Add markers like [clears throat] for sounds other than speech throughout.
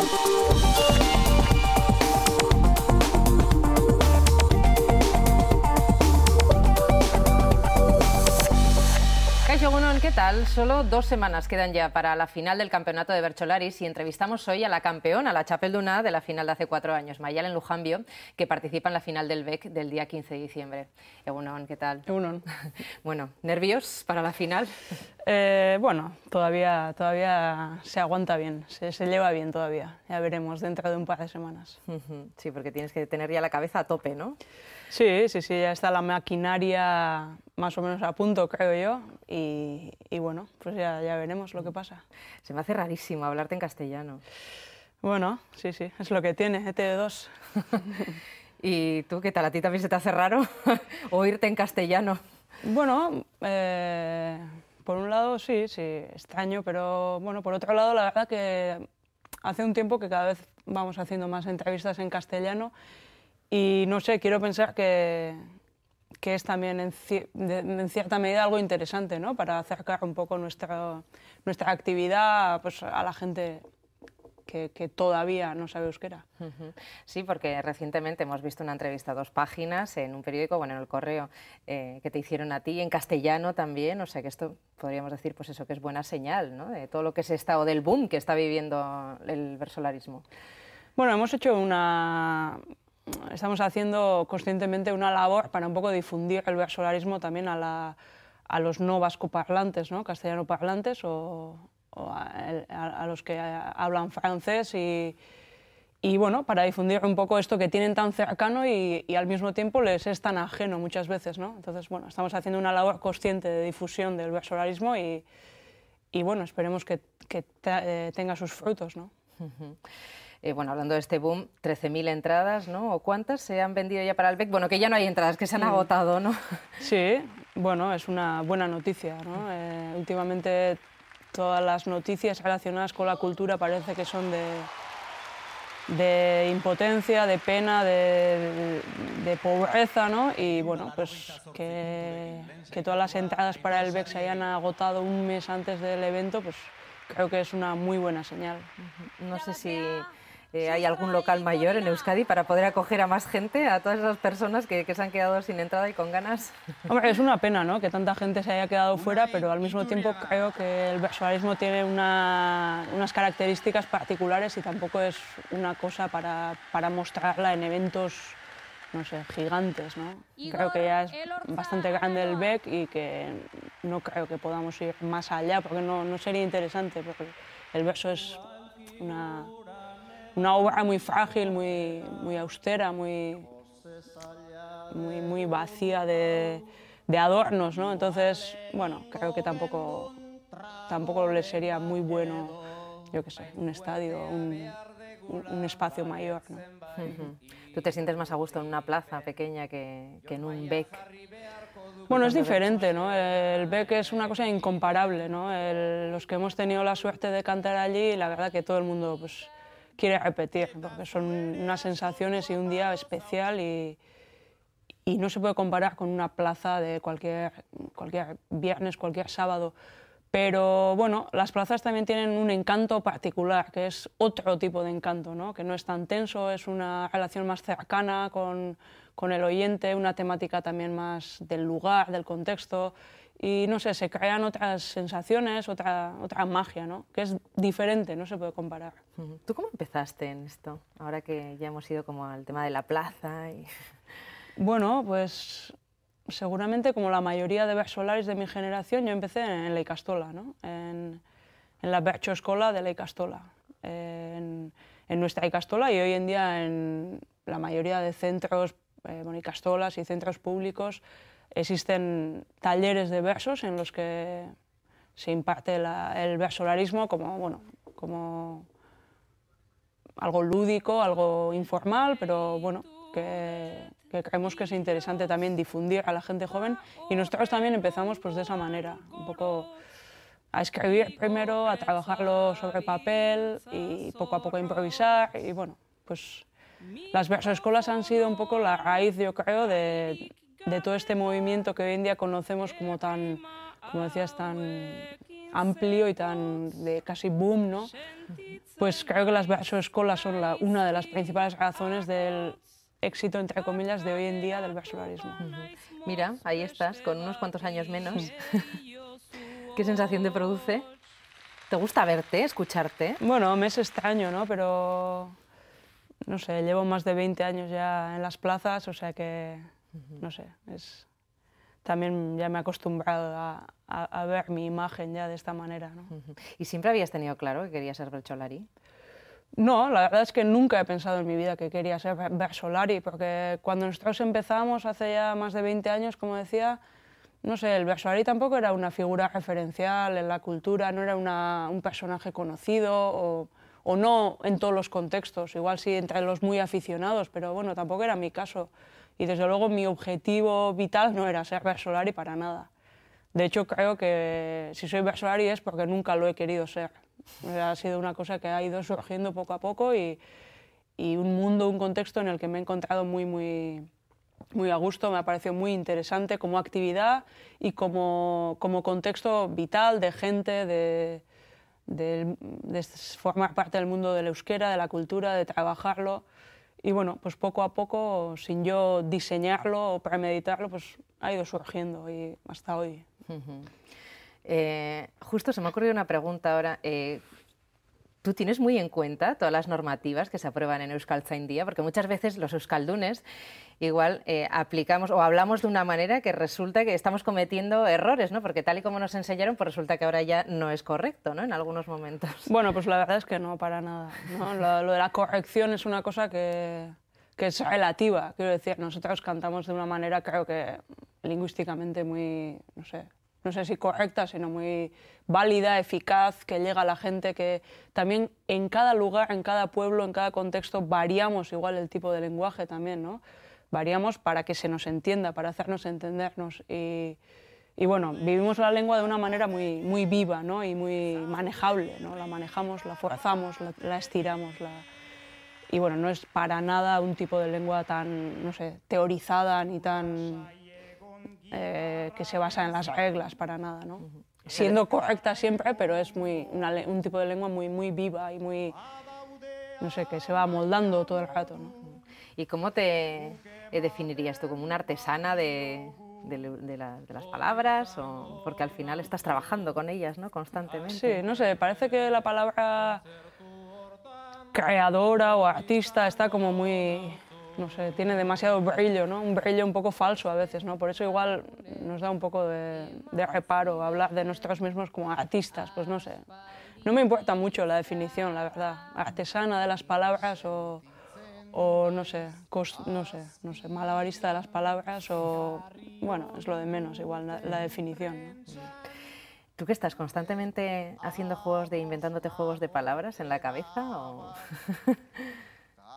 thank you Egunon, ¿qué tal? Solo dos semanas quedan ya para la final del campeonato de Bercholaris y entrevistamos hoy a la campeona, la Chapelduna, de la final de hace cuatro años, Mayal en Lujambio, que participa en la final del BEC del día 15 de diciembre. Egunon, ¿qué tal? Egunon. [laughs] Bueno, ¿nervios para la final? [laughs] Eh, bueno, todavía, todavía se aguanta bien, se, lleva bien todavía. Ya veremos dentro de un par de semanas. Sí, porque tienes que tener ya la cabeza a tope, ¿no? Sí, sí, sí, ya está la maquinaria más o menos a punto, creo yo, y, bueno, pues ya, ya, veremos lo que pasa. Se me hace rarísimo hablarte en castellano. Bueno, sí, sí, es lo que tiene, ET2. Este [laughs] ¿Y tú qué tal? ¿A ti también se te hace raro [laughs] oírte en castellano? Bueno, eh, por un lado sí, sí, extraño, pero bueno, por otro lado la verdad que hace un tiempo que cada vez vamos haciendo más entrevistas en castellano y no sé, quiero pensar que, que es también en, cierta medida algo interesante, ¿no? Para acercar un poco nuestra, nuestra actividad pues, a la gente que, todavía no sabe euskera. Sí, porque recientemente hemos visto una entrevista a dos páginas en un periódico, bueno, en el correo, eh, que te hicieron a ti, en castellano también, o sea que esto podríamos decir, pues eso que es buena señal, ¿no? De todo lo que se está, o del boom que está viviendo el versolarismo. Bueno, hemos hecho una, estamos haciendo conscientemente una labor para un poco difundir el versolarismo también a, la, a los no vascoparlantes, ¿no? castellano parlantes o, a, los que hablan francés y, bueno, para difundir un poco esto que tienen tan cercano y, al mismo tiempo les es tan ajeno muchas veces. ¿no? Entonces, bueno, estamos haciendo una labor consciente de difusión del versolarismo y, y bueno, esperemos que, que eh, tenga sus frutos. ¿no? Eh, bueno, hablando de este boom, 13.000 entradas, ¿no? ¿O cuántas se han vendido ya para el BEC? Bueno, que ya no hay entradas, que se han agotado, ¿no? Sí, bueno, es una buena noticia, ¿no? Eh, últimamente todas las noticias relacionadas con la cultura parece que son de, impotencia, de pena, de, pobreza, ¿no? Y bueno, pues que, que todas las entradas para el BEC se hayan agotado un mes antes del evento, pues creo que es una muy buena señal. No sé si eh, hay algún local mayor en Euskadi para poder acoger a más gente, a todas esas personas que, se han quedado sin entrada y con ganas. [laughs] Hombre, es una pena ¿no? que tanta gente se haya quedado fuera, pero al mismo tiempo creo que el visualismo tiene unas características particulares y tampoco es una cosa para, para mostrarla en eventos no sé, gigantes, ¿no? Creo que ya es bastante grande el BEC y que no creo que podamos ir más allá porque no, no sería interesante, porque el verso es una, una obra muy frágil, muy, muy austera, muy, muy, muy vacía de, adornos, ¿no? Entonces, bueno, creo que tampoco, tampoco le sería muy bueno, yo qué sé, un estadio, un, espacio mayor. ¿no? ¿Tú te sientes más a gusto en una plaza pequeña que, que en un beck? Bueno, es diferente, ¿no? El beck es una cosa incomparable, ¿no? los que hemos tenido la suerte de cantar allí, la verdad que todo el mundo, pues, quiere repetir, porque son unas sensaciones y un día especial y, y no se puede comparar con una plaza de cualquier, cualquier viernes, cualquier sábado. Pero bueno, las plazas también tienen un encanto particular, que es otro tipo de encanto, ¿no? que no es tan tenso, es una relación más cercana con, con el oyente, una temática también más del lugar, del contexto, y no sé, se crean otras sensaciones, otra, otra magia, ¿no? que es diferente, no se puede comparar. ¿Tú cómo empezaste en esto? Ahora que ya hemos ido como al tema de la plaza. Y... [laughs] Bueno, pues seguramente como la mayoría de versolares de mi generación, yo empecé en la Icastola, ¿no? en, en la Escola de la Icastola, en, en nuestra Icastola y hoy en día en la mayoría de centros eh, monicastolas y centros públicos, existen talleres de versos en los que se imparte el versolarismo como, bueno, como algo lúdico, algo informal, pero bueno, que, creemos que es interesante también difundir a la gente joven y nosotros también empezamos pues de esa manera, un poco a escribir primero, a trabajarlo sobre papel y poco a poco a improvisar y bueno, pues las versoescolas han sido un poco la raíz, yo creo, de, todo este movimiento que hoy en día conocemos como tan, como decías, tan amplio y tan de casi boom, ¿no? Pues creo que las versoescolas son una de las principales razones del éxito, entre comillas, de hoy en día del versolarismo. Mira, ahí estás, con unos cuantos años menos. [laughs] ¿Qué sensación te produce? ¿Te gusta verte, escucharte? Bueno, me es extraño, ¿no? Pero no sé, llevo más de 20 años ya en las plazas, o sea que, no sé, es, también ya me he acostumbrado a, ver mi imagen ya de esta manera. ¿Y siempre habías tenido claro que querías ser Bercholari? No, la verdad es que nunca he pensado en mi vida que quería ser Bersolari, porque cuando nosotros empezamos hace ya más de 20 años, como decía, no sé, el Bersolari tampoco era una figura referencial en la cultura, no era un personaje conocido o o no en todos los contextos, igual sí entre los muy aficionados, pero bueno, tampoco era mi caso. Y desde luego mi objetivo vital no era ser Bersolari para nada. De hecho, creo que si soy Bersolari es porque nunca lo he querido ser. Ha sido una cosa que ha ido surgiendo poco a poco y, y un mundo, un contexto en el que me he encontrado muy, muy, muy a gusto, me ha parecido muy interesante como actividad y como, como contexto vital de gente, de, de, formar parte del mundo del euskera, de la cultura, de trabajarlo. Y bueno, pues poco a poco, sin yo diseñarlo o premeditarlo, pues ha ido surgiendo y hasta hoy. Eh, justo se me ha ocurrido una pregunta ahora. Eh, ¿Tú tienes muy en cuenta todas las normativas que se aprueban en día? Porque muchas veces los euskaldunes igual eh, aplicamos o hablamos de una manera que resulta que estamos cometiendo errores, ¿no? Porque tal y como nos enseñaron, pues resulta que ahora ya no es correcto, ¿no? En algunos momentos. Bueno, pues la verdad es que no, para nada. Lo, de la corrección es una cosa que, que es relativa. Quiero decir, nosotros cantamos de una manera, creo que lingüísticamente muy, no sé, no sé si correcta, sino muy válida, eficaz, que llega a la gente, que también en cada lugar, en cada pueblo, en cada contexto variamos igual el tipo de lenguaje también, ¿no? Variamos para que se nos entienda, para hacernos entendernos y, bueno, vivimos la lengua de una manera muy, muy viva ¿no? y muy manejable, ¿no? La manejamos, la forzamos, la, estiramos, la... Y bueno, no es para nada un tipo de lengua tan, no sé, teorizada ni tan eh, que se basa en las reglas para nada, ¿no? Siendo correcta siempre, pero es muy, un tipo de lengua muy, muy viva y muy, no sé, que se va moldando todo el rato, ¿no? ¿Y cómo te eh, definirías tú? ¿Como una artesana de, de, las palabras? O, porque al final estás trabajando con ellas, ¿no? Constantemente. Sí, no sé, parece que la palabra creadora o artista está como muy no sé, tiene demasiado brillo, ¿no? Un brillo un poco falso a veces, ¿no? Por eso igual nos da un poco de, reparo hablar de nosotros mismos como artistas, pues no sé. No me importa mucho la definición, la verdad, artesana de las palabras o, o no sé, no sé, no sé, malabarista de las palabras o, bueno, es lo de menos igual la, definición. ¿Tú que estás constantemente haciendo juegos de, inventándote juegos de palabras en la cabeza o...? [laughs]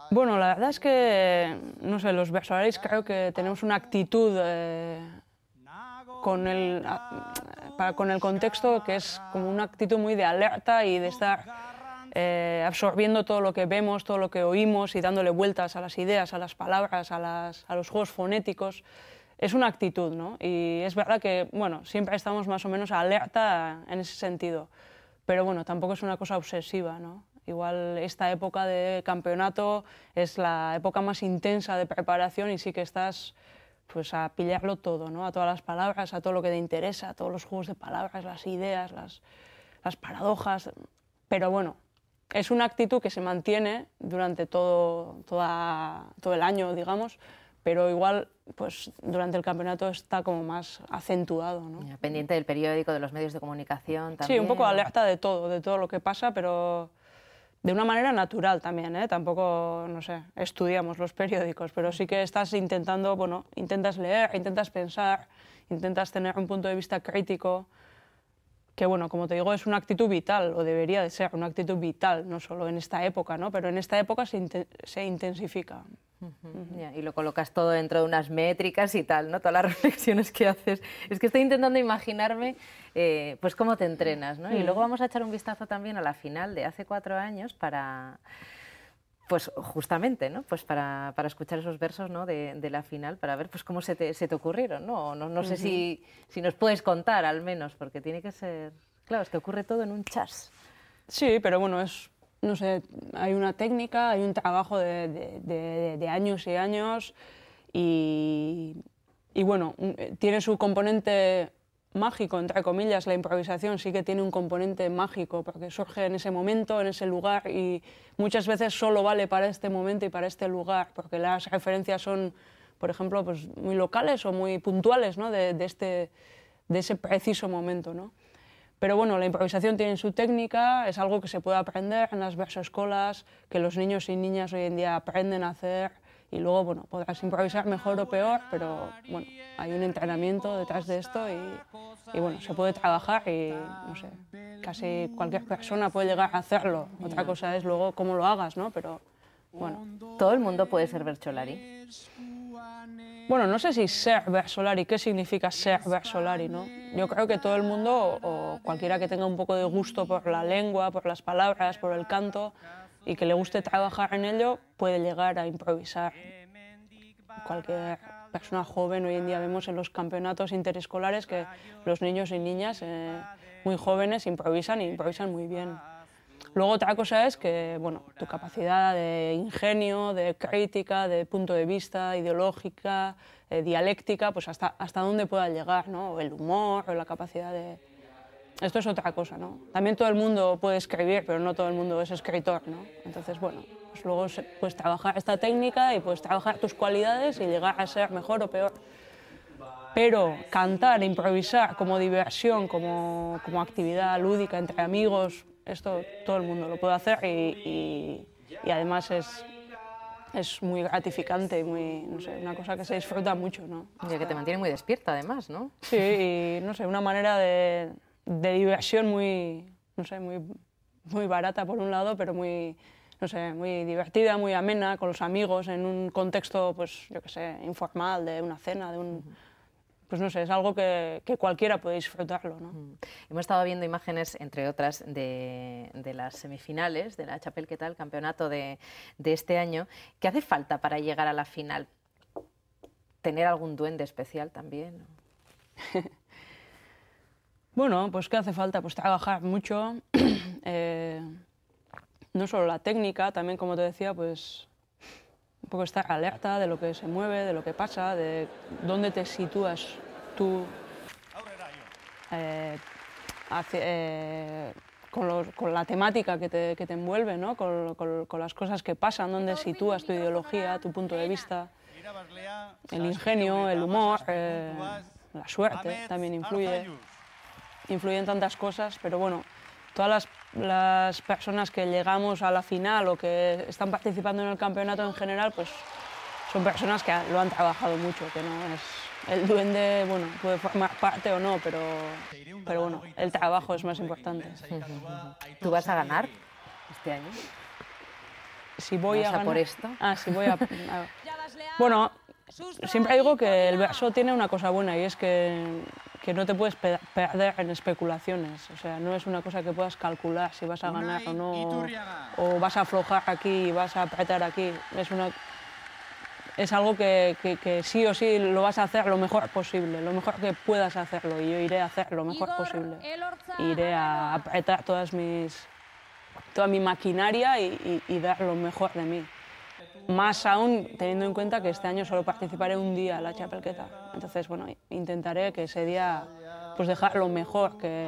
Bueno, la verdad es que, no sé, los versolaris creo que tenemos una actitud eh, con, el, para, con el contexto que es como una actitud muy de alerta y de estar eh, absorbiendo todo lo que vemos, todo lo que oímos y dándole vueltas a las ideas, a las palabras, a, las, a los juegos fonéticos. Es una actitud, ¿no? Y es verdad que, bueno, siempre estamos más o menos alerta en ese sentido. Pero bueno, tampoco es una cosa obsesiva, ¿no? Igual esta época de campeonato es la época más intensa de preparación y sí que estás pues a pillarlo todo, ¿no? A todas las palabras, a todo lo que te interesa, a todos los juegos de palabras, las ideas, las, las paradojas. Pero bueno, es una actitud que se mantiene durante todo, todo el año, digamos, pero igual pues durante el campeonato está como más acentuado. ¿no? Pendiente del periódico, de los medios de comunicación también. Sí, un poco alerta de todo, de todo lo que pasa, pero de una manera natural también, ¿eh? tampoco, no sé, estudiamos los periódicos, pero sí que estás intentando, bueno, intentas leer, intentas pensar, intentas tener un punto de vista crítico, que bueno, como te digo, es una actitud vital, o debería de ser una actitud vital, no solo en esta época, ¿no? pero en esta época se, se intensifica y lo colocas todo dentro de unas métricas y tal, ¿no? Todas las [laughs] reflexiones que haces. Es que estoy intentando imaginarme, eh, pues, cómo te entrenas, ¿no? Y mm. luego vamos a echar un vistazo también a la final de hace cuatro años para... Pues justamente, ¿no? Pues para, para escuchar esos versos ¿no? de, la final, para ver pues cómo se te, se te ocurrieron, ¿no? No, no sé si, si nos puedes contar al menos, porque tiene que ser... Claro, es que ocurre todo en un chas. Sí, pero bueno, es no sé, hay una técnica, hay un trabajo de, años y años y, bueno, eh, tiene su componente mágico, entre comillas, la improvisación sí que tiene un componente mágico porque surge en ese momento, en ese lugar y muchas veces solo vale para este momento y para este lugar porque las referencias son, por ejemplo, pues muy locales o muy puntuales ¿no? de, de este, ese preciso momento. ¿no? Pero bueno, la improvisación tiene su técnica, es algo que se puede aprender en las versoescolas, que los niños y niñas hoy en día aprenden a hacer y luego, bueno, podrás improvisar mejor o peor, pero bueno, hay un entrenamiento detrás de esto y, bueno, se puede trabajar y no sé, casi cualquier persona puede llegar a hacerlo. Otra cosa es luego cómo lo hagas, ¿no? Pero bueno. ¿Todo el mundo puede ser Bercholari? Bueno, no sé si ser Solari, ¿qué significa ser Solari? No? Yo creo que todo el mundo, o cualquiera que tenga un poco de gusto por la lengua, por las palabras, por el canto, y que le guste trabajar en ello, puede llegar a improvisar. Cualquier persona joven, hoy en día vemos en los campeonatos interescolares que los niños y niñas eh, muy jóvenes improvisan y improvisan muy bien. Luego otra cosa es que, bueno, tu capacidad de ingenio, de crítica, de punto de vista ideológica, eh, dialéctica, pues hasta, hasta dónde pueda llegar, ¿no? el humor, o la capacidad de... Esto es otra cosa, ¿no? También todo el mundo puede escribir, pero no todo el mundo es escritor, ¿no? Entonces, bueno, pues luego puedes trabajar esta técnica y puedes trabajar tus cualidades y llegar a ser mejor o peor. Pero cantar, improvisar como diversión, como, como actividad lúdica entre amigos, esto todo el mundo lo puede hacer y, y, además es, es muy gratificante, muy, no sé, una cosa que se disfruta mucho. ¿no? Y que te mantiene muy despierta además, ¿no? Sí, y no sé, una manera de, de diversión muy, no sé, muy, muy barata por un lado, pero muy, no sé, muy divertida, muy amena, con los amigos, en un contexto, pues, yo qué sé, informal, de una cena, de un pues no sé, es algo que, cualquiera puede disfrutarlo. ¿no? Mm. Hemos estado viendo imágenes, entre otras, de, las semifinales de la Chapel, ¿qué tal? Campeonato de, este año. ¿Qué hace falta para llegar a la final? ¿Tener algún duende especial también? [laughs] bueno, pues ¿qué hace falta? Pues trabajar mucho. [clears throat] Eh, no solo la técnica, también, como te decía, pues un poco estar alerta de lo que se mueve, de lo que pasa, de dónde te sitúas tú eh, eh, con, la temática que te, envuelve, con, las cosas que pasan, dónde sitúas tu ideología, tu punto de vista, el ingenio, el humor, eh, la suerte también influye. Influyen tantas cosas, pero bueno, todas las las personas que llegamos a la final o que están participando en el campeonato en general, pues son personas que lo han trabajado mucho, que no es el duende, bueno, puede formar parte o no, pero, pero bueno, el trabajo es más importante. ¿Tú vas a ganar este año? Si voy a, por esto? Ah, si voy [laughs] bueno, siempre digo que el verso tiene una cosa buena y es que que no te puedes perder en especulaciones. O sea, no es una cosa que puedas calcular si vas a ganar o no, o vas a aflojar aquí, y vas a apretar aquí. Es, una, es algo que, sí o sí lo vas a hacer lo mejor posible, lo mejor que puedas hacerlo. Y yo iré a hacer lo mejor posible. Iré a apretar todas mis, toda mi maquinaria y dar lo mejor de mí. Más aún teniendo en cuenta que este año solo participaré un día en la chapelqueta. Entonces, bueno, intentaré que ese día pues dejar lo mejor que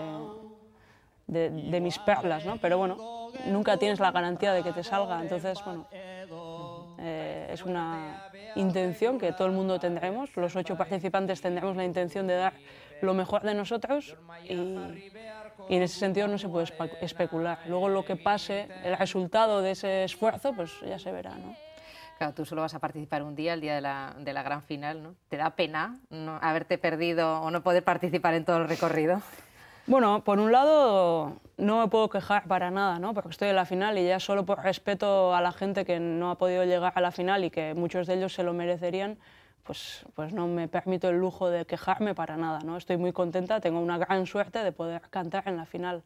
de, mis perlas, ¿no? Pero bueno, nunca tienes la garantía de que te salga. Entonces, bueno, eh, es una intención que todo el mundo tendremos. Los ocho participantes tendremos la intención de dar lo mejor de nosotros y en ese sentido no se puede especular. Luego lo que pase, el resultado de ese esfuerzo, pues ya se verá, ¿no? Claro, tú solo vas a participar un día, el día de la, gran final, ¿no? ¿Te da pena no, haberte perdido o no poder participar en todo el recorrido? Bueno, por un lado no me puedo quejar para nada, Porque estoy en la final y ya solo por respeto a la gente que no ha podido llegar a la final y que muchos de ellos se lo merecerían, pues, pues, no me permito el lujo de quejarme para nada. ¿no? Estoy muy contenta, tengo una gran suerte de poder cantar en la final.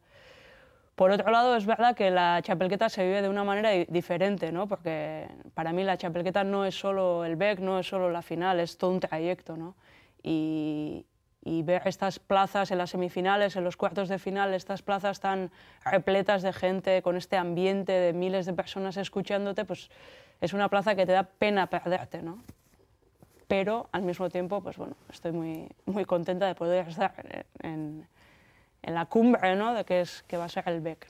Por otro lado, es verdad que la chapelqueta se vive de una manera diferente, ¿no? porque para mí la chapelqueta no es solo el BEC, no es solo la final, es todo un trayecto. ¿no? Y, ver estas plazas en las semifinales, en los cuartos de final, estas plazas tan repletas de gente, con este ambiente de miles de personas escuchándote, pues es una plaza que te da pena perderte, ¿no? pero al mismo tiempo, pues bueno, estoy muy, muy contenta de poder estar en, la cumbre, ¿no? De que, es, que va a ser el BEC.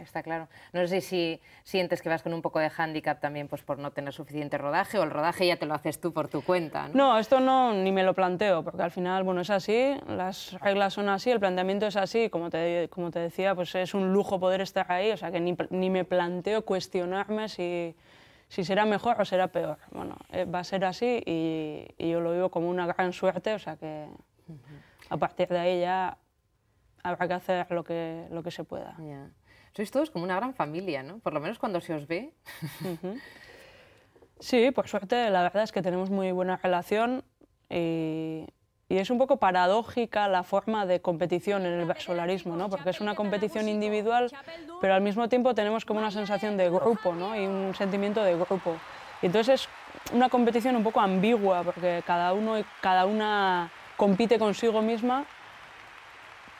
está claro. No sé si sientes que vas con un poco de hándicap también pues, por no tener suficiente rodaje o el rodaje ya te lo haces tú por tu cuenta, ¿no? esto no, ni me lo planteo, porque al final, bueno, es así, las reglas son así, el planteamiento es así, como te, como te decía, pues es un lujo poder estar ahí, o sea que ni me planteo cuestionarme si si será mejor o será peor. Bueno, eh, va a ser así y, yo lo vivo como una gran suerte, o sea que a partir de ahí ya habrá que hacer lo que, lo que se pueda. Sois todos como una gran familia, ¿no? Por lo menos cuando se os ve. Sí, por suerte, la verdad es que tenemos muy buena relación y y es un poco paradójica la forma de competición en el solarismo, ¿no? porque es una competición individual, pero al mismo tiempo tenemos como una sensación de grupo ¿no? y un sentimiento de grupo. Y entonces es una competición un poco ambigua, porque cada uno y cada una compite consigo misma,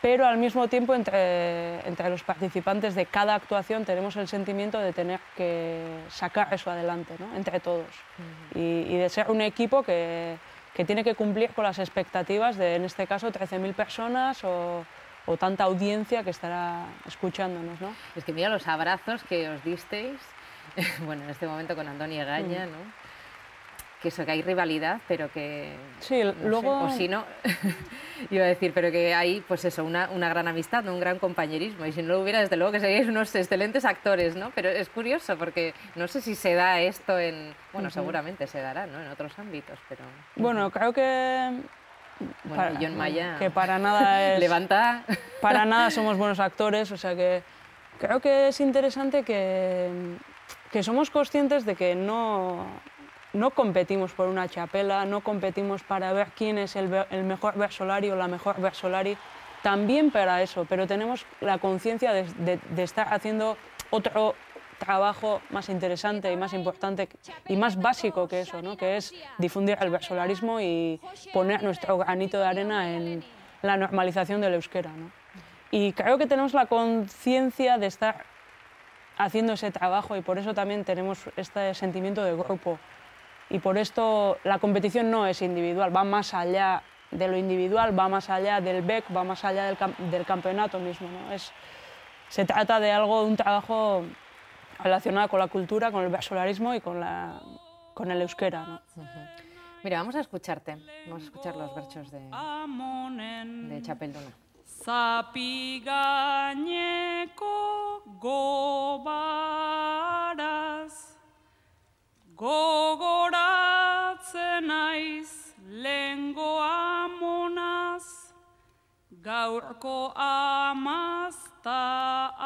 pero al mismo tiempo entre, entre los participantes de cada actuación tenemos el sentimiento de tener que sacar eso adelante, ¿no? entre todos, y de ser un equipo que que tiene que cumplir con las expectativas de, en este caso, 13.000 personas o, tanta audiencia que estará escuchándonos. ¿no? Es que mira los abrazos que os disteis, [laughs] bueno, en este momento con Antonio gaña mm. ¿no? que eso, que hay rivalidad, pero que... Sí, luego... o si no, [laughs] iba a decir, pero que hay, pues eso, una, gran amistad, un gran compañerismo. Y si no lo hubiera, desde luego que seríais unos excelentes actores, ¿no? Pero es curioso porque no sé si se da esto en... Bueno, seguramente se dará, ¿no? En otros ámbitos, pero... Bueno, creo que... Bueno, John Maya... Que para nada [laughs] es... Levanta... para [laughs] nada somos buenos actores, o sea que... Creo que es interesante que, que somos conscientes de que no no competimos por una chapela, no competimos para ver quién es el, mejor versolari o la mejor versolari, también para eso, pero tenemos la conciencia de, estar haciendo otro trabajo más interesante y más importante y más básico que eso, ¿no? que es difundir el versolarismo y poner nuestro granito de arena en la normalización del euskera. ¿no? Y creo que tenemos la conciencia de estar haciendo ese trabajo y por eso también tenemos este sentimiento de grupo y por esto la competición no es individual, va más allá de lo individual, va más allá del BEC, va más allá del, campeonato mismo. Es, se trata de algo, un trabajo relacionado con la cultura, con el basolarismo y con, la, con el euskera. Mira, vamos a escucharte, vamos a escuchar los versos de, de Chapelduna. Gogoratzen naiz lengo amonaz, gaurko amazta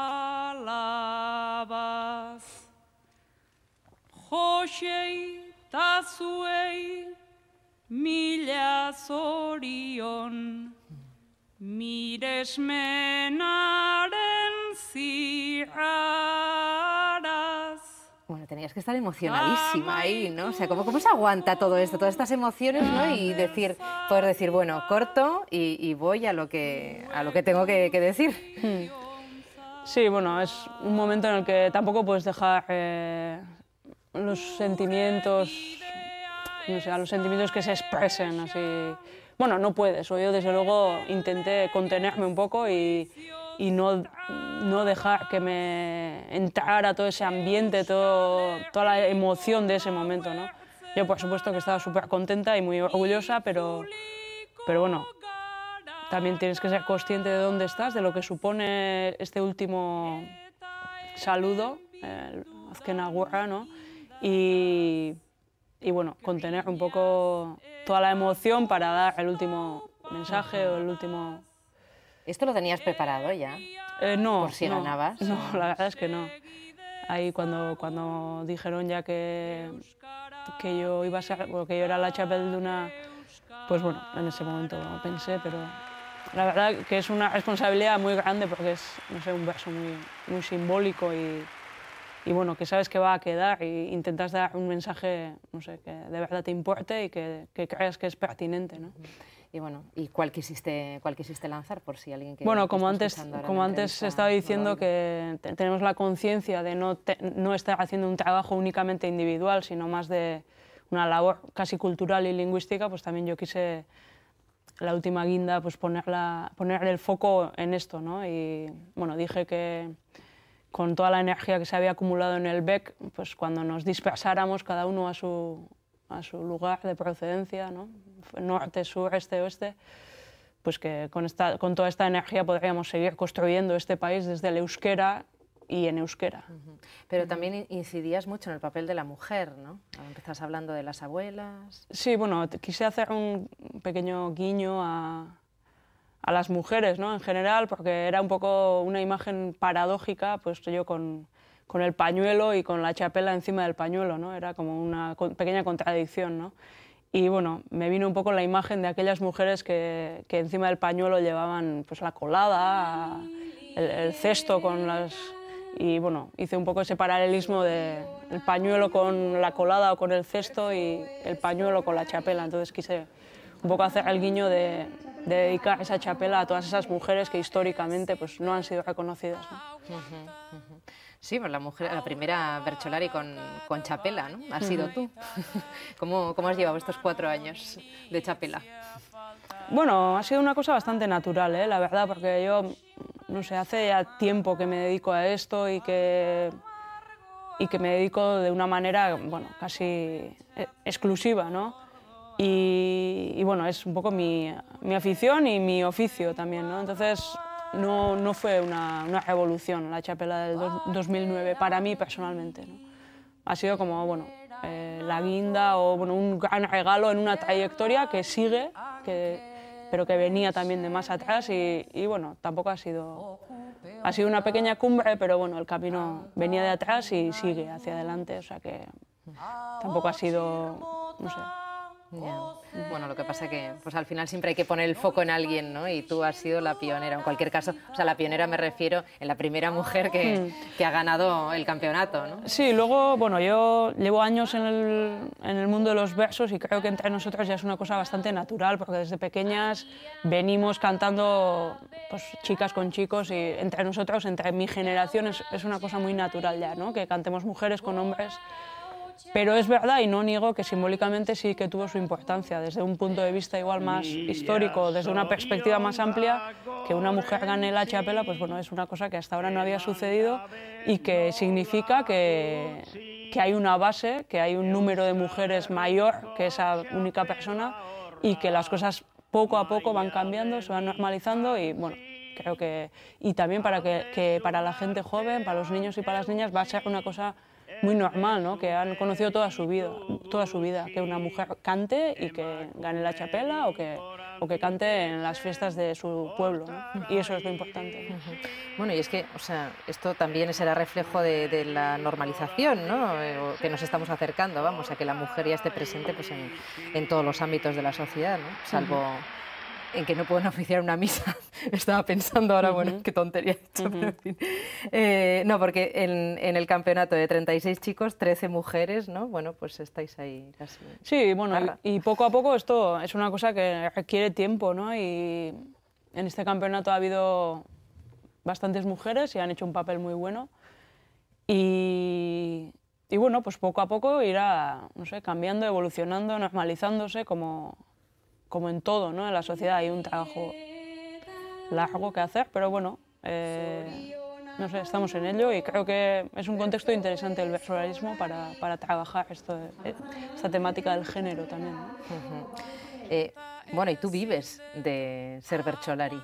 alabaz. Josei tazuei mila zorion, miresmenaren zirra. Bueno, tenías que estar emocionadísima ahí, ¿no? O sea, ¿cómo, se aguanta todo esto, todas estas emociones, ¿no? Y decir, poder decir, bueno, corto y, voy a lo que, a lo que tengo que, decir. Hmm. Sí, bueno, es un momento en el que tampoco puedes dejar eh, los sentimientos, no sé, los sentimientos que se expresen así. Bueno, no puedes, o yo desde luego intenté contenerme un poco y y no, no dejar que me entrara todo ese ambiente, todo, toda la emoción de ese momento. ¿no? Yo por supuesto que estaba súper contenta y muy orgullosa, pero, pero bueno, también tienes que ser consciente de dónde estás, de lo que supone este último saludo, el eh, Azkenagurra, ¿no? Y, y bueno, contener un poco toda la emoción para dar el último mensaje o el último ¿Esto lo tenías preparado ya? Eh, no. ¿Por si no, ganabas? No, la verdad es que no. Ahí cuando, cuando dijeron ya que, que yo iba a ser, que yo era la chapel de una, pues bueno, en ese momento pensé, pero la verdad que es una responsabilidad muy grande porque es, no sé, un verso muy, muy simbólico y, y bueno, que sabes que va a quedar y intentas dar un mensaje, no sé, que de verdad te importe y que, que creas que es pertinente, ¿no? y bueno, y cuál quisiste, cuál quisiste lanzar por si alguien quiere. Bueno, como antes, como antes estaba diciendo que tenemos la conciencia de no, no estar haciendo un trabajo únicamente individual, sino más de una labor casi cultural y lingüística, pues también yo quise la última guinda, pues ponerla, poner el foco en esto, ¿no? Y bueno, dije que con toda la energía que se había acumulado en el BEC, pues cuando nos dispersáramos cada uno a su, a su lugar de procedencia, norte, sur, este, oeste, pues que con, esta, con toda esta energía podríamos seguir construyendo este país desde el euskera y en euskera. Pero también incidías mucho en el papel de la mujer, ¿no? Empezas hablando de las abuelas. Sí, bueno, quise hacer un pequeño guiño a, a las mujeres, ¿no? En general, porque era un poco una imagen paradójica, pues yo con, con el pañuelo y con la chapela encima del pañuelo, ¿no? Era como una pequeña contradicción, ¿no? Y bueno, me vino un poco la imagen de aquellas mujeres que, que encima del pañuelo llevaban pues la colada, el, cesto con las... Y bueno, hice un poco ese paralelismo de el pañuelo con la colada o con el cesto y el pañuelo con la chapela. Entonces quise un poco hacer el guiño de, dedicar esa chapela a todas esas mujeres que históricamente pues, no han sido reconocidas. ¿no? Sí, pues la, mujer, la primera Bercholari con, con Chapela, ¿no? Has sido tú. [laughs] ¿Cómo, ¿Cómo has llevado estos cuatro años de Chapela? Bueno, ha sido una cosa bastante natural, ¿eh? la verdad, porque yo, no sé, hace ya tiempo que me dedico a esto y que, y que me dedico de una manera, bueno, casi eh, exclusiva, ¿no? Y, bueno, es un poco mi, mi, afición y mi oficio también, ¿no? Entonces, no, fue una, revolución la chapela del 2009 para mí personalmente. Ha sido como bueno, eh, la guinda o un gran regalo en una trayectoria que sigue, pero que venía también de más atrás y, bueno, tampoco ha sido... Ha sido una pequeña cumbre, pero bueno, el camino venía de atrás y sigue hacia adelante, o sea que tampoco ha sido, bueno, lo que pasa es que pues al final siempre hay que poner el foco en alguien, ¿no? Y tú has sido la pionera, en cualquier caso, o sea, la pionera me refiero en la primera mujer que, hmm. ha ganado el campeonato, ¿no? Sí, luego, bueno, yo llevo años en el, mundo de los versos y creo que entre nosotras ya es una cosa bastante natural, porque desde pequeñas venimos cantando, pues, chicas con chicos y entre nosotros, entre mi generación, es, es una cosa muy natural ya, ¿no? Que cantemos mujeres con hombres. Pero es verdad y no niego que simbólicamente sí que tuvo su importancia, desde un punto de vista igual más histórico, desde una perspectiva más amplia, que una mujer gane la chapela, pues bueno, es una cosa que hasta ahora no había sucedido y que significa que, hay una base, que hay un número de mujeres mayor que esa única persona y que las cosas poco a poco van cambiando, se van normalizando y bueno, creo que... Y también para que para la gente joven, para los niños y para las niñas va a ser una cosa muy normal, ¿no? que han conocido toda su vida, toda su vida, que una mujer cante y que gane la chapela o que, o que cante en las fiestas de su pueblo. Y eso es lo importante. Bueno, y es que o sea, esto también será reflejo de, la normalización, ¿no? Eh, que nos estamos acercando, vamos, a que la mujer ya esté presente pues, en, todos los ámbitos de la sociedad, salvo en que no pueden [laughs] oficiar una misa. [laughs] Estaba pensando ahora, bueno, qué tontería he [laughs] hecho, eh, no, porque en, el campeonato de 36 chicos, 13 mujeres, ¿no? Bueno, pues estáis ahí Sí, bueno, y, y, poco a poco esto es una cosa que requiere tiempo, ¿no? Y en este campeonato ha habido bastantes mujeres y han hecho un papel muy bueno. Y, y bueno, pues poco a poco irá, no sé, cambiando, evolucionando, normalizándose como como en todo, En la sociedad hay un trabajo largo que hacer, pero bueno, eh, estamos en ello y creo que es un contexto interesante el versolarismo para, trabajar esto, eh, esta temática del género también. Eh, bueno, y tú vives de ser bercholari.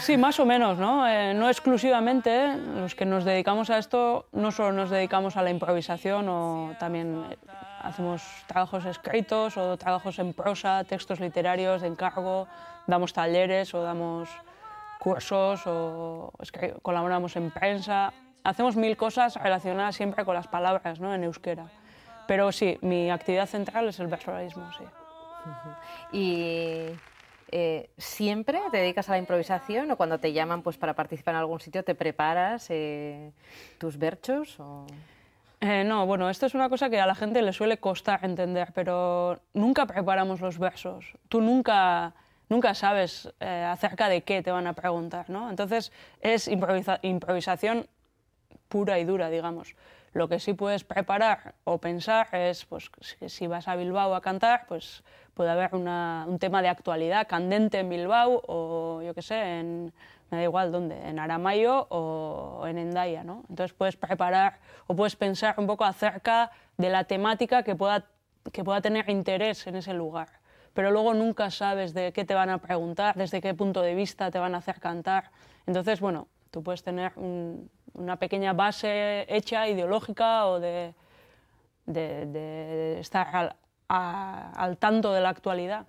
Sí, más o menos, ¿no? Eh, no exclusivamente, ¿eh? los que nos dedicamos a esto no solo nos dedicamos a la improvisación, o también eh, hacemos trabajos escritos o trabajos en prosa, textos literarios de encargo, damos talleres o damos cursos o colaboramos en prensa. Hacemos mil cosas relacionadas siempre con las palabras, ¿no? En euskera. Pero sí, mi actividad central es el personalismo sí. Y eh, siempre te dedicas a la improvisación o cuando te llaman pues, para participar en algún sitio te preparas eh, tus versos? O... Eh, no, bueno, esto es una cosa que a la gente le suele costar entender, pero nunca preparamos los versos. Tú nunca, nunca sabes acerca de qué te van a preguntar, ¿no? Entonces es improvisación pura y dura, digamos. Lo que sí puedes preparar o pensar es, pues, si vas a Bilbao a cantar, pues puede haber una, un tema de actualidad candente en Bilbao o, yo qué sé, en, me da igual dónde, en Aramayo o en Endaya, ¿no? Entonces puedes preparar o puedes pensar un poco acerca de la temática que pueda, que pueda tener interés en ese lugar. Pero luego nunca sabes de qué te van a preguntar, desde qué punto de vista te van a hacer cantar. Entonces, bueno, tú puedes tener un, una pequeña base hecha ideológica o de, estar al, tanto de la actualidad.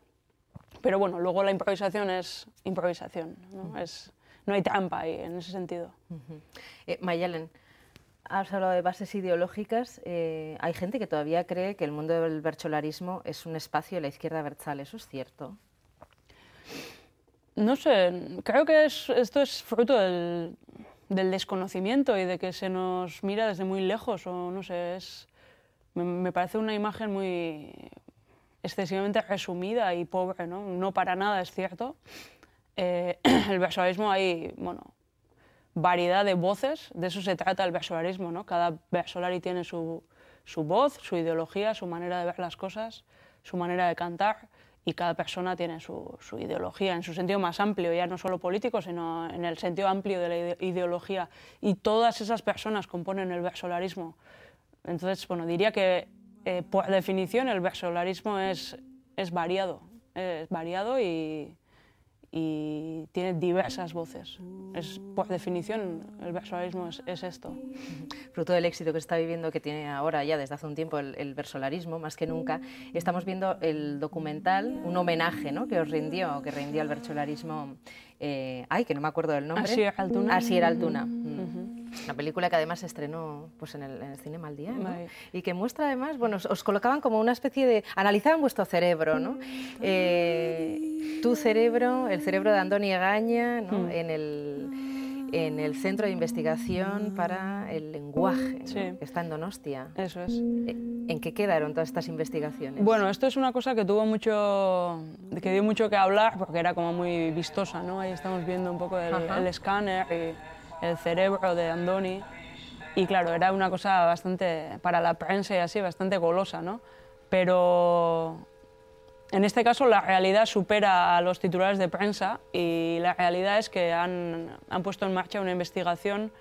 Pero bueno, luego la improvisación es improvisación, no, es, no hay trampa ahí en ese sentido. Eh, Mayalen, has hablado de bases ideológicas. Eh, hay gente que todavía cree que el mundo del bercholarismo es un espacio de la izquierda berchal, ¿eso es cierto? No sé, creo que es, esto es fruto del, del desconocimiento y de que se nos mira desde muy lejos, o no sé, es, me, parece una imagen muy excesivamente resumida y pobre, ¿no? para nada es cierto. Eh, [clears throat] el versualismo hay, bueno, variedad de voces, de eso se trata el versualismo, ¿no? Cada versolari tiene su, su voz, su ideología, su manera de ver las cosas, su manera de cantar, y cada persona tiene su, su, ideología en su sentido más amplio, ya no solo político, sino en el sentido amplio de la ideología. Y todas esas personas componen el versolarismo. Entonces, bueno, diría que eh, por definición el versolarismo es, es variado, es variado y, y tiene diversas voces. Es, por definición, el versolarismo es, esto. Fruto del éxito que está viviendo, que tiene ahora ya desde hace un tiempo el, el versolarismo, más que nunca, estamos viendo el documental, un homenaje ¿no? que os rindió, que rindió al versolarismo, eh, ay, que no me acuerdo del nombre. Así era Altuna. Así Altuna. Una película que además se estrenó pues, en, el, cine mal día, Y que muestra además, bueno, os, colocaban como una especie de... analizaban vuestro cerebro, ¿no? Mm, eh, tu cerebro, el cerebro de Andoni Egaña, ¿no? Mm. en el en el Centro de Investigación para el Lenguaje, sí. que está en Donostia. Eso es. Eh, ¿En qué quedaron todas estas investigaciones? Bueno, esto es una cosa que tuvo mucho, que dio mucho que hablar, porque era como muy vistosa, ¿no? Ahí estamos viendo un poco del escáner y el cerebro de Andoni. Y claro, era una cosa bastante, para la prensa y así, bastante golosa, ¿no? Pero en este caso la realidad supera a los titulares de prensa y la realidad es que han, han puesto en marcha una investigación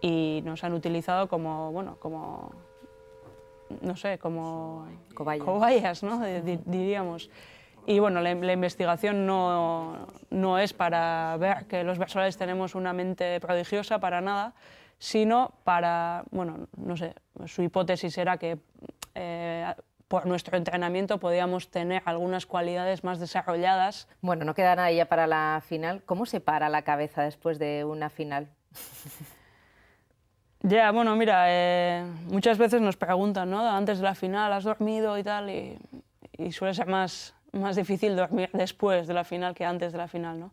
y nos han utilizado como, bueno, como, no sé, como cobayas, cobayas ¿no? diríamos. Y bueno, la, investigación no, no, es para ver que los personales tenemos una mente prodigiosa para nada, sino para, bueno, no sé, su hipótesis era que eh, por nuestro entrenamiento podíamos tener algunas cualidades más desarrolladas. Bueno, no queda nada ya para la final. ¿Cómo se para la cabeza después de una final? [laughs] Ya, bueno, mira, eh, muchas veces nos preguntan, ¿no? Antes de la final, ¿has dormido y tal? y suele ser más más difícil dormir [laughs] después de la final que antes de la final, ¿no?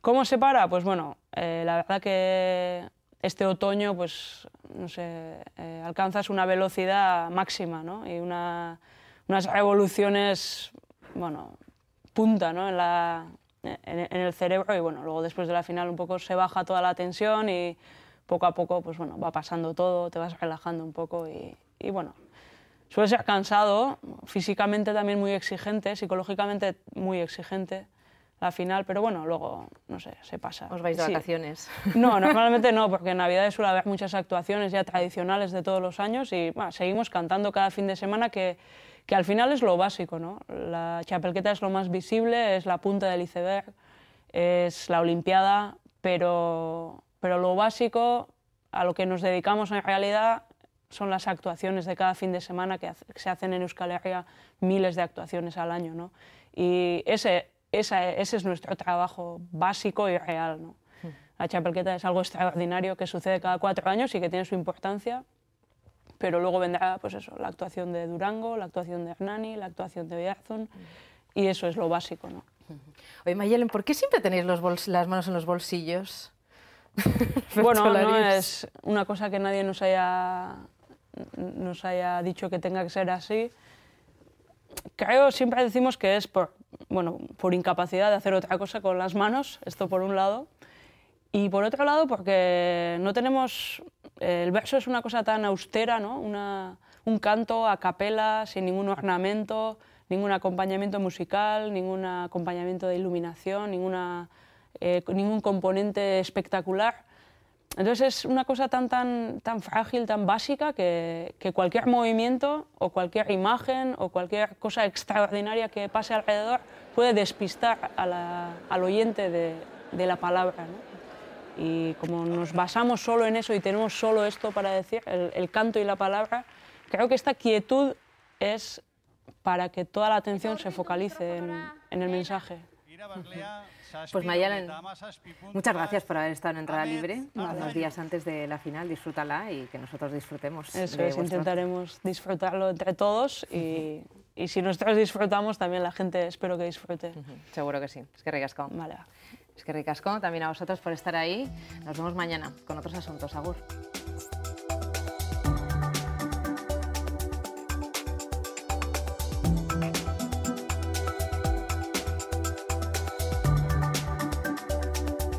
¿Cómo se para? Pues bueno, eh, la verdad que este otoño, pues, no sé, eh, alcanzas una velocidad máxima, ¿no? Y una, unas revoluciones, bueno, punta, ¿no? En, la, el cerebro y, bueno, luego después de la final un poco se baja toda la tensión y poco a poco, pues bueno, va pasando todo, te vas relajando un poco y bueno, Suele ser cansado, físicamente también muy exigente, psicológicamente muy exigente la final, pero bueno, luego, no sé, se pasa. ¿Os vais de vacaciones? No, [laughs] normalmente no, porque en Navidad suele haber muchas actuaciones ya tradicionales de todos los años y seguimos cantando cada fin de semana, que, que, al final es lo básico, ¿no? La chapelqueta es lo más visible, es la punta del iceberg, es la Olimpiada, pero, pero lo básico a lo que nos dedicamos en realidad son las actuaciones de cada fin de semana que, se hacen en Euskal Herria miles de actuaciones al año. ¿no? Y ese, ese es nuestro trabajo básico y real. ¿no? Hmm. La chapelqueta es algo extraordinario que sucede cada cuatro años y que tiene su importancia, pero luego vendrá pues eso, la actuación de Durango, la actuación de Hernani, la actuación de Villarzón, y eso es lo básico. ¿no? Oye, Mayelen, ¿por qué siempre tenéis las manos en los bolsillos? [laughs] bueno, no es una cosa que nadie nos haya nos haya dicho que tenga que ser así. Creo, siempre decimos que es por, incapacidad de hacer otra cosa con las manos, esto por un lado. Y por otro lado, porque no tenemos. El verso es una cosa tan austera, un canto a capela, sin ningún ornamento, ningún acompañamiento musical, ningún acompañamiento de iluminación, eh, ningún componente espectacular. Entonces es una cosa tan, tan, tan frágil, tan básica, que, cualquier movimiento o cualquier imagen o cualquier cosa extraordinaria que pase alrededor puede despistar al oyente de, la palabra. Y como nos basamos solo en eso y tenemos solo esto para decir, el, canto y la palabra, creo que esta quietud es para que toda la atención se focalice en, en el mensaje. Pues Mayalen, muchas gracias por haber estado en Entrada Libre unos días antes de la final. Disfrútala y que nosotros disfrutemos. Eso es, intentaremos disfrutarlo entre todos y, y, si nosotros disfrutamos, también la gente espero que disfrute. Seguro que sí. Es que ricasco. Vale. Es que ricasco. También a vosotros por estar ahí. Nos vemos mañana con otros asuntos. Agur.